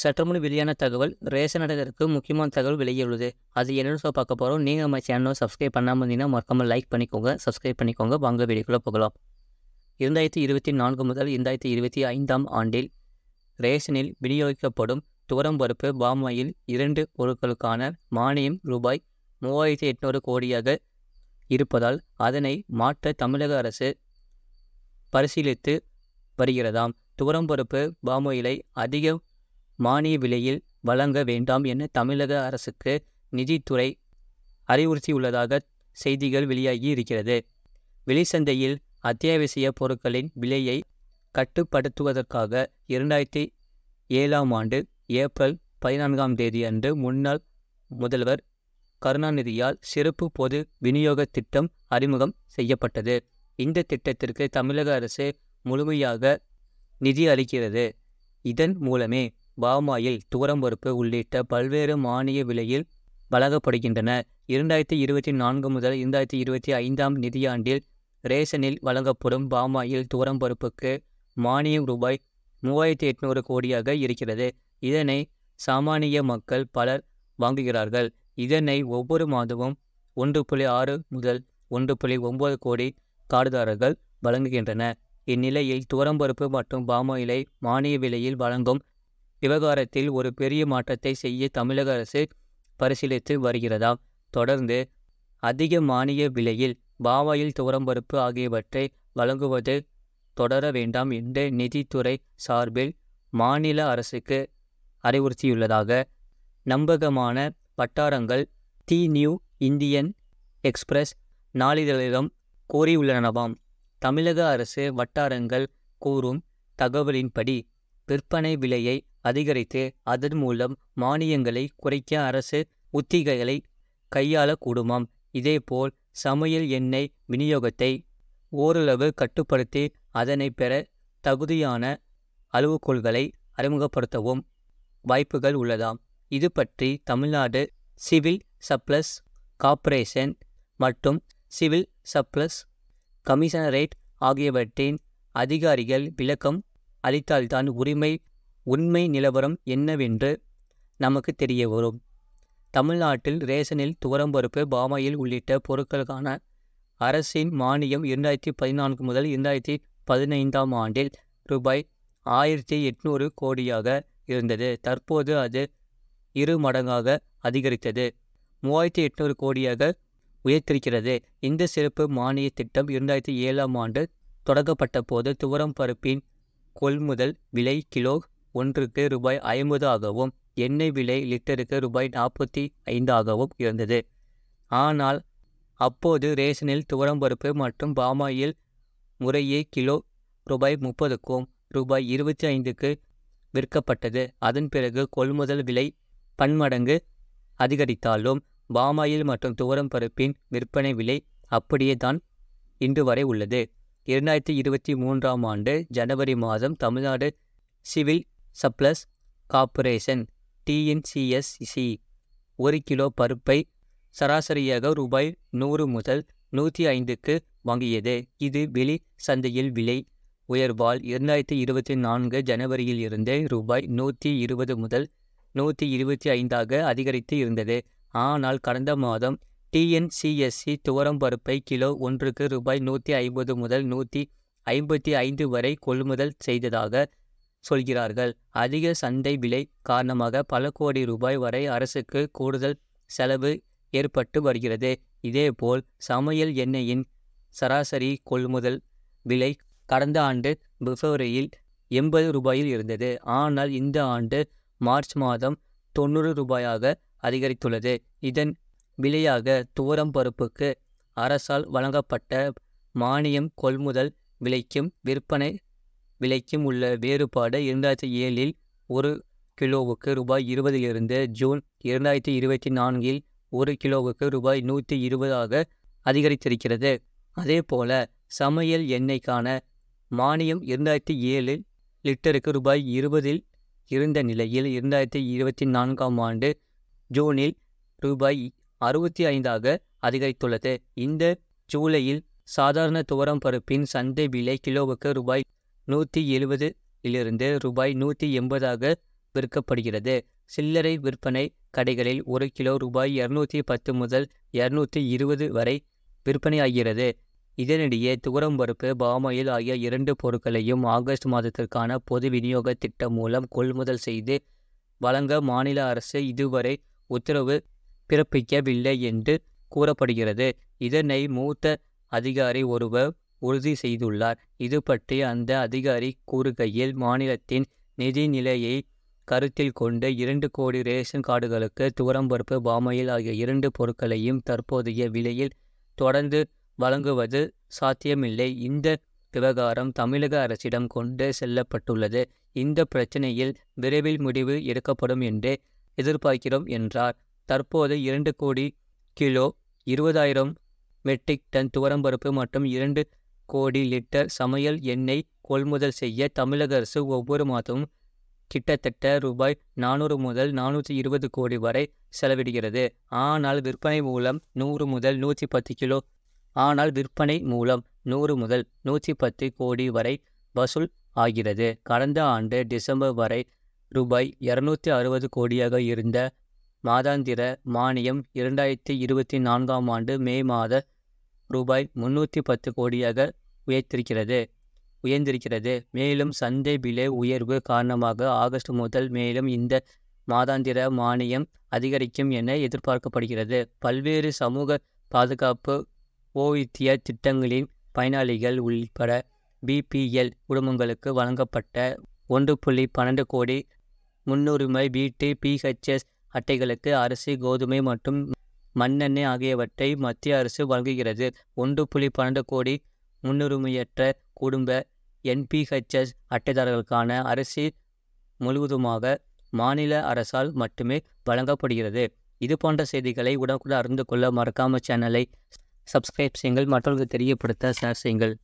சற்றுமுன் வெளியான தகவல் ரேஷன் அடைதற்கு முக்கியமான தகவல் வெளியுள்ளது அது என்னென்னு சொல்ல பார்க்க போகிறோம் நீங்கள் நம்ம சேனலை சப்ஸ்கிரைப் பண்ணாமல் இருந்தீங்கன்னா மறக்காமல் லைக் பண்ணிக்கோங்க சப்ஸ்கிரைப் பண்ணிக்கோங்க வாங்க வெளிக்குள்ளே போகலாம் இரண்டாயிரத்தி இருபத்தி நான்கு முதல் இரண்டாயிரத்தி இருபத்தி ஐந்தாம் ஆண்டில் ரேஷனில் விநியோகிக்கப்படும் துவரம் பருப்பு பாமாயில் இரண்டு பொருட்களுக்கான மானியம் ரூபாய் மூவாயிரத்தி எட்நூறு கோடியாக இருப்பதால் அதனை மாற்ற தமிழக அரசு பரிசீலித்து வருகிறதாம் துவரம் பருப்பு பாமாயிலை அதிக மானிய விலையில் வழங்க வேண்டாம் என தமிழக அரசுக்கு நிதித்துறை அறிவுறுத்தியுள்ளதாக செய்திகள் வெளியாகி இருக்கிறது வெளிச்சந்தையில் அத்தியாவசிய பொருட்களின் விலையை கட்டுப்படுத்துவதற்காக இரண்டாயிரத்தி ஏழாம் ஆண்டு ஏப்ரல் பதினான்காம் தேதி அன்று முன்னாள் முதல்வர் கருணாநிதியால் சிறப்பு பொது விநியோக திட்டம் அறிமுகம் செய்யப்பட்டது இந்த திட்டத்திற்கு தமிழக அரசு முழுமையாக நிதி அளிக்கிறது இதன் மூலமே பாமாயில் துவரம்பருப்பு உள்ளிட்ட பல்வேறு மானிய விலையில் வழங்கப்படுகின்றன இரண்டாயிரத்தி இருபத்தி நான்கு முதல் இரண்டாயிரத்தி இருபத்தி ஐந்தாம் நிதியாண்டில் ரேஷனில் வழங்கப்படும் பாமாயில் துவரம்பருப்புக்கு மானியம் ரூபாய் மூவாயிரத்தி எட்நூறு கோடியாக இருக்கிறது இதனை சாமானிய மக்கள் பலர் வாங்குகிறார்கள் இதனை ஒவ்வொரு மாதமும் ஒன்று புள்ளி ஆறு முதல் ஒன்று புள்ளி ஒம்பது கோடி காடுதாரர்கள் வழங்குகின்றன இந்நிலையில் துவரம்பருப்பு மற்றும் பாமாயிலை மானிய விலையில் வழங்கும் விவகாரத்தில் ஒரு பெரிய மாற்றத்தை செய்ய தமிழக அரசு பரிசீலித்து வருகிறதாம் தொடர்ந்து அதிக மானிய விலையில் பாவாயில் துவரம்பருப்பு ஆகியவற்றை வழங்குவது தொடர வேண்டாம் என்று நிதித்துறை சார்பில் மாநில அரசுக்கு அறிவுறுத்தியுள்ளதாக நம்பகமான வட்டாரங்கள் தி நியூ இந்தியன் எக்ஸ்பிரஸ் நாளிதழிடம் கோரியுள்ளனவாம் தமிழக அரசு வட்டாரங்கள் கூறும் தகவலின்படி விற்பனை விலையை அதிகரித்து அதன் மூலம் மானியங்களை குறைக்க அரசு உத்திகைகளை கையாளக்கூடுமாம் இதேபோல் சமையல் எண்ணெய் விநியோகத்தை ஓரளவு கட்டுப்படுத்தி அதனை பெற தகுதியான அளவுகோள்களை அறிமுகப்படுத்தவும் வாய்ப்புகள் உள்ளதாம் இது பற்றி தமிழ்நாடு சிவில் சப்ளஸ் கார்ப்பரேஷன் மற்றும் சிவில் சப்ளஸ் கமிஷனரேட் ஆகியவற்றின் அதிகாரிகள் விளக்கம் அளித்தால்தான் உரிமை உண்மை நிலவரம் என்னவென்று நமக்கு தெரிய வரும் தமிழ்நாட்டில் ரேஷனில் துவரம்பருப்பு பாமாயில் உள்ளிட்ட பொருட்களுக்கான அரசின் மானியம் இரண்டாயிரத்தி பதினான்கு முதல் இரண்டாயிரத்தி பதினைந்தாம் ஆண்டில் ரூபாய் ஆயிரத்தி எட்நூறு கோடியாக இருந்தது தற்போது அது இரு மடங்காக அதிகரித்தது மூவாயிரத்தி எட்நூறு கோடியாக உயர்த்திருக்கிறது இந்த சிறப்பு மானிய திட்டம் இரண்டாயிரத்தி ஏழாம் ஆண்டு தொடங்கப்பட்ட போது துவரம் பருப்பின் கொள்முதல் விலை கிலோ ஒன்றுக்கு ரூபாய் ஐம்பது ஆகவும் எண்ணெய் விலை லிட்டருக்கு ரூபாய் நாற்பத்தி ஐந்தாகவும் இருந்தது ஆனால் அப்போது ரேஷனில் துவரம்பருப்பு மற்றும் பாமாயில் முறையே கிலோ ரூபாய் முப்பதுக்கும் ரூபாய் இருபத்தி ஐந்துக்கு விற்கப்பட்டது அதன் பிறகு கொள்முதல் விலை பன்மடங்கு அதிகரித்தாலும் பாமாயில் மற்றும் துவரம் பருப்பின் விற்பனை விலை அப்படியே தான் இன்று வரை உள்ளது இரண்டாயிரத்தி இருபத்தி மூன்றாம் ஆண்டு ஜனவரி மாதம் Tamil Nadu civil supplies corporation TNCSC ஒரு கிலோ பருப்பை சராசரியாக ரூபாய் நூறு முதல் நூற்றி ஐந்துக்கு வாங்கியது இது வெளி சந்தையில் விலை உயர்வால் இரண்டாயிரத்தி இருபத்தி நான்கு ஜனவரியில் இருந்து ரூபாய் நூற்றி இருபது முதல் நூற்றி இருபத்தி ஐந்தாக அதிகரித்து இருந்தது ஆனால் கடந்த மாதம் டிஎன்சிஎஸ்சி துவரம் பருப்பை கிலோ ஒன்றுக்கு ரூபாய் நூற்றி ஐம்பது முதல் நூற்றி ஐம்பத்தி ஐந்து வரை கொள்முதல் செய்ததாக சொல்கிறார்கள் அதிக சந்தை விலை காரணமாக பல கோடி ரூபாய் வரை அரசுக்கு கூடுதல் செலவு ஏற்பட்டு வருகிறது இதேபோல் சமையல் எண்ணெயின் சராசரி கொள்முதல் விலை கடந்த ஆண்டு பிப்ரவரியில் எண்பது ரூபாயில் இருந்தது ஆனால் இந்த ஆண்டு மார்ச் மாதம் தொண்ணூறு ரூபாயாக அதிகரித்துள்ளது இதன் விலையாக துவரம் பருப்புக்கு அரசால் வழங்கப்பட்ட மானியம் கொள்முதல் விலைக்கும் விற்பனை விலைக்கும் உள்ள வேறுபாடு இரண்டாயிரத்தி ஏழில் ஒரு கிலோவுக்கு ரூபாய் இருபதிலிருந்து ஜூன் இரண்டாயிரத்தி இருபத்தி நான்கில் ஒரு கிலோவுக்கு ரூபாய் நூற்றி இருபதாக அதிகரித்திருக்கிறது அதே போல சமையல் எண்ணெய்க்கான மானியம் இரண்டாயிரத்தி ஏழில் லிட்டருக்கு ரூபாய் இருபதில் இருந்த நிலையில் இரண்டாயிரத்தி இருபத்தி நான்காம் ஆண்டு ஜூனில் ரூபாய் அறுபத்தி ஐந்தாக அதிகரித்துள்ளது இந்த ஜூலையில் சாதாரண துவரம் பருப்பின் சந்தை விலை கிலோவுக்கு ரூபாய் நூற்றி எழுபது இலிருந்து ரூபாய் நூற்றி எண்பதாக விற்கப்படுகிறது சில்லறை விற்பனை கடைகளில் ஒரு கிலோ ரூபாய் இரநூத்தி பத்து முதல் இரநூத்தி இருபது வரை விற்பனையாகிறது இதனிடையே துவரம் பருப்பு பாமாயில் ஆகிய இரண்டு பொருட்களையும் ஆகஸ்ட் மாதத்திற்கான பொது விநியோக திட்டம் மூலம் கொள்முதல் செய்து வழங்க மாநில அரசு இதுவரை உத்தரவு பிறப்பிக்கவில்லை என்று கூறப்படுகிறது இதனை மூத்த அதிகாரி ஒருவர் உறுதி செய்துள்ளார் இது பற்றி அந்த அதிகாரி கூறுகையில் மாநிலத்தின் நிதி நிலையை கருத்தில் கொண்டு இரண்டு கோடி ரேஷன் கார்டுகளுக்கு துவரம்பருப்பு பாமையில் ஆகிய இரண்டு பொருட்களையும் தற்போதைய விலையில் தொடர்ந்து வழங்குவது சாத்தியமில்லை இந்த விவகாரம் தமிழக அரசிடம் கொண்டு செல்லப்பட்டுள்ளது இந்த பிரச்சனையில் விரைவில் முடிவு எடுக்கப்படும் என்று எதிர்பார்க்கிறோம் என்றார் தற்போது இரண்டு கோடி கிலோ இருபதாயிரம் மெட்ரிக் டன் துவரம்பருப்பு மற்றும் இரண்டு கோடி லிட்டர் சமையல் எண்ணெய் கொள்முதல் செய்ய தமிழக அரசு ஒவ்வொரு மாதமும் கிட்டத்தட்ட ரூபாய் நானூறு முதல் நானூற்றி இருபது கோடி வரை செலவிடுகிறது ஆனால் விற்பனை மூலம் நூறு முதல் நூற்றி பத்து கிலோ ஆனால் விற்பனை மூலம் நூறு முதல் நூற்றி பத்து கோடி வரை வசூல் ஆகிறது கடந்த ஆண்டு டிசம்பர் வரை ரூபாய் இரநூத்தி அறுபது கோடியாக இருந்த மாதாந்திர மானியம் இரண்டாயிரத்தி இருபத்தி நான்காம் ஆண்டு மே மாத ரூபாய் முன்னூற்றி பத்து கோடியாக உயர்த்திருக்கிறது உயர்ந்திருக்கிறது மேலும் சந்தை விலை உயர்வு காரணமாக ஆகஸ்ட் முதல் மேலும் இந்த மாதாந்திர மானியம் அதிகரிக்கும் என எதிர்பார்க்கப்படுகிறது பல்வேறு சமூக பாதுகாப்பு ஓய்வூதிய திட்டங்களின் பயனாளிகள் உள்பட பிபிஎல் குடும்பங்களுக்கு வழங்கப்பட்ட ஒன்று புள்ளி பன்னெண்டு கோடி முன்னுரிமை வீட்டு பிஹெச்எஸ் அட்டைகளுக்கு அரிசி கோதுமை மற்றும் மண்ணெண்ணெய் ஆகியவற்றை மத்திய அரசு வழங்குகிறது ஒன்று புள்ளி பன்னெண்டு கோடி முன்னுரிமையற்ற குடும்ப என்பிஹெச்எஸ் அட்டைதாரர்களுக்கான அரிசி முழுவதுமாக மாநில அரசால் மட்டுமே வழங்கப்படுகிறது இது போன்ற செய்திகளை உடனுக்குடன் அறிந்து கொள்ள மறக்காமல் சேனலை சப்ஸ்கிரைப் செய்யுங்கள் மற்றவர்களுக்கு தெரியப்படுத்த ஷேர் செய்யுங்கள்